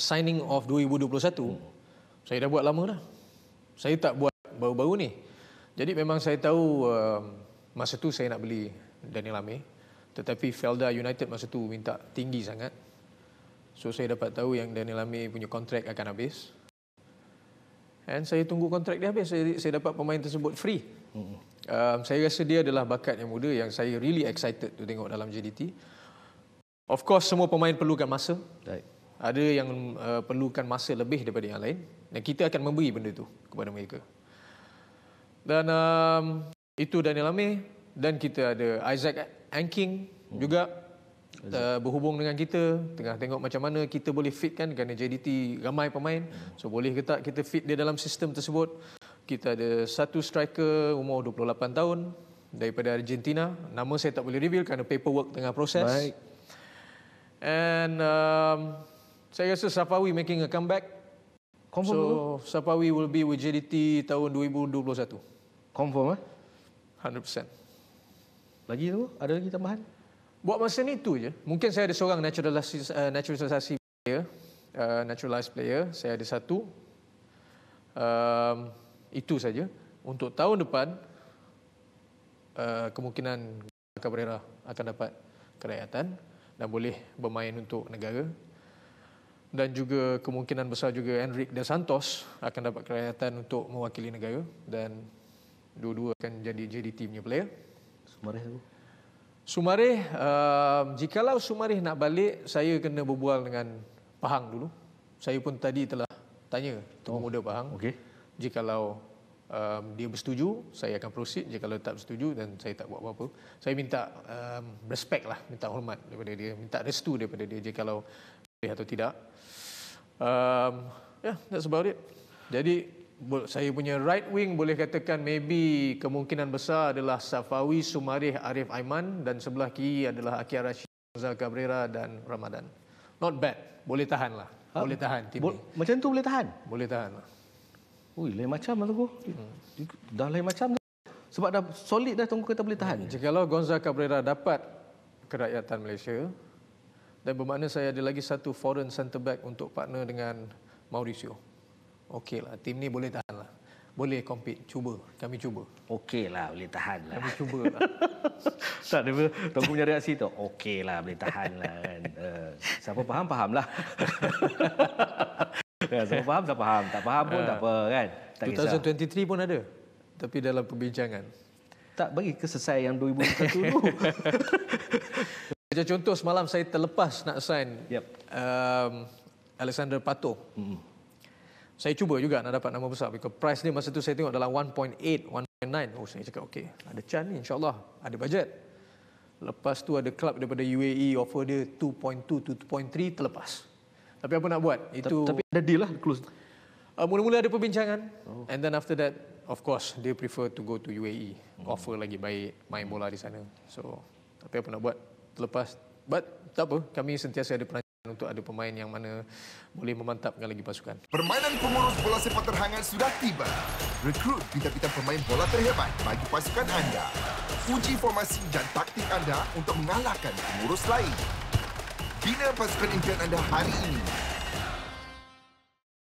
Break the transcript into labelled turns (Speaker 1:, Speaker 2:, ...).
Speaker 1: signing of 2021 hmm. saya dah buat lama dah saya tak buat baru-baru ni jadi memang saya tahu um, masa tu saya nak beli Daniel Ame tetapi Felda United masa tu minta tinggi sangat so saya dapat tahu yang Daniel Ame punya kontrak akan habis and saya tunggu kontrak dia habis saya, saya dapat pemain tersebut free hmm. um, saya rasa dia adalah bakat yang muda yang saya really excited tu tengok dalam JDT of course semua pemain perlukan masa right ada yang uh, perlukan masa lebih daripada yang lain dan kita akan memberi benda itu kepada mereka. Dan um, itu Daniel Amir dan kita ada Isaac Anking hmm. juga uh, berhubung dengan kita tengah tengok macam mana kita boleh fit kan kerana JDT ramai pemain hmm. so boleh ke tak kita fit dia dalam sistem tersebut. Kita ada satu striker umur 28 tahun daripada Argentina. Nama saya tak boleh reveal kerana paperwork tengah proses. Baik. And um, saya rasa Safawi making a comeback. Confirm so, dulu. Safawi will be with JDT tahun 2021. Confirm eh? 100%. Lagi tu? Ada lagi tambahan? Buat masa ni tu je. Mungkin saya ada seorang naturalis- uh, naturalisasi player. Uh, naturalized player. Saya ada satu. Um, itu saja. Untuk tahun depan, uh, kemungkinan Cabrera akan dapat kerakyatan dan boleh bermain untuk negara dan juga kemungkinan besar juga Enrique De Santos akan dapat kelayatan untuk mewakili negara dan dua-dua akan jadi JDT punya player. Sumareh tu. Sumareh, uh, jikalau Sumareh nak balik, saya kena berbual dengan Pahang dulu. Saya pun tadi telah tanya tu oh, Muda Pahang. Okay. Jikalau um, dia bersetuju, saya akan proceed. Jikalau tak bersetuju dan saya tak buat apa-apa. Saya minta um, respect lah, minta hormat daripada dia. Minta restu daripada dia jikalau boleh atau tidak. Um, yeah, that's about it. Jadi saya punya right wing boleh katakan maybe kemungkinan besar adalah Safawi, Sumarih, Arif Aiman dan sebelah kiri adalah Akhir Rashid, Zal Cabrera dan Ramadan. Not bad. Boleh tahan lah. Ah, boleh tahan. Tim Bo- ni. Macam tu boleh tahan? Boleh tahan lah. Ui, lain macam lah tu. Hmm. Dah lain macam tu. Sebab dah solid dah tunggu kita boleh tahan. Jika kalau Gonzaga Cabrera dapat kerakyatan Malaysia, dan bermakna saya ada lagi satu foreign centre back untuk partner dengan Mauricio. Okey lah, tim ni boleh tahan lah. Boleh compete, cuba. Kami cuba. Okey lah, boleh tahan lah. Kami cuba lah. tak, dia tunggu punya reaksi tu. Okey lah, boleh tahan lah. Kan. Uh, siapa faham, faham lah. siapa ya, faham, siapa faham. Tak faham pun uh, tak apa kan. Tak 2023 kisah. pun ada. Tapi dalam perbincangan. Tak bagi kesesai yang 2001 dulu. Macam contoh semalam saya terlepas nak sign yep. um, Alexander Pato. Mm-hmm. Saya cuba juga nak dapat nama besar. Because price dia masa tu saya tengok dalam 1.8, 1.9. Oh, saya cakap, okay, ada chance ni insyaAllah. Ada bajet. Lepas tu ada club daripada UAE offer dia 2.2, 2.3 terlepas. Tapi apa nak buat? Itu Tapi ada deal lah, close. Uh, mula-mula ada perbincangan. Oh. And then after that, of course, they prefer to go to UAE. Mm-hmm. Offer lagi baik, main bola di sana. So, tapi apa nak buat? terlepas. But tak apa, kami sentiasa ada perancangan untuk ada pemain yang mana boleh memantapkan lagi pasukan. Permainan pengurus bola sepak terhangat sudah tiba. Rekrut bintang-bintang pemain bola terhebat bagi pasukan anda. Uji formasi dan taktik anda untuk mengalahkan pengurus lain. Bina pasukan impian anda hari ini